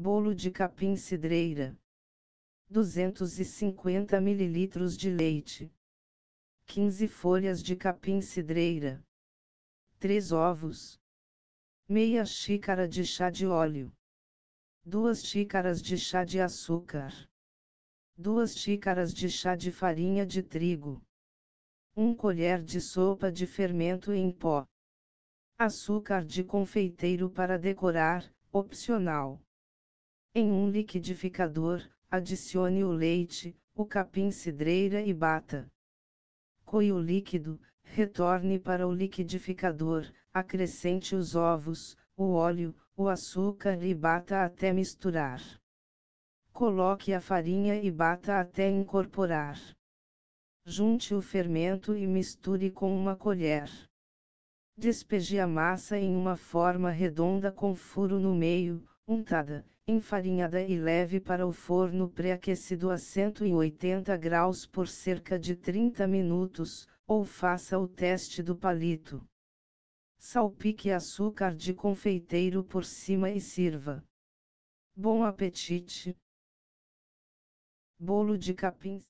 bolo de capim cidreira, 250 ml de leite, 15 folhas de capim cidreira, 3 ovos, meia xícara de chá de óleo, 2 xícaras de chá de açúcar, 2 xícaras de chá de farinha de trigo, 1 colher de sopa de fermento em pó, açúcar de confeiteiro para decorar, opcional. Em um liquidificador, adicione o leite, o capim cidreira e bata. Coe o líquido, retorne para o liquidificador, acrescente os ovos, o óleo, o açúcar e bata até misturar. Coloque a farinha e bata até incorporar. Junte o fermento e misture com uma colher. Despeje a massa em uma forma redonda com furo no meio, untada, enfarinhada e leve para o forno pré-aquecido a 180 graus por cerca de 30 minutos, ou faça o teste do palito. Salpique açúcar de confeiteiro por cima e sirva. Bom apetite! Bolo de capim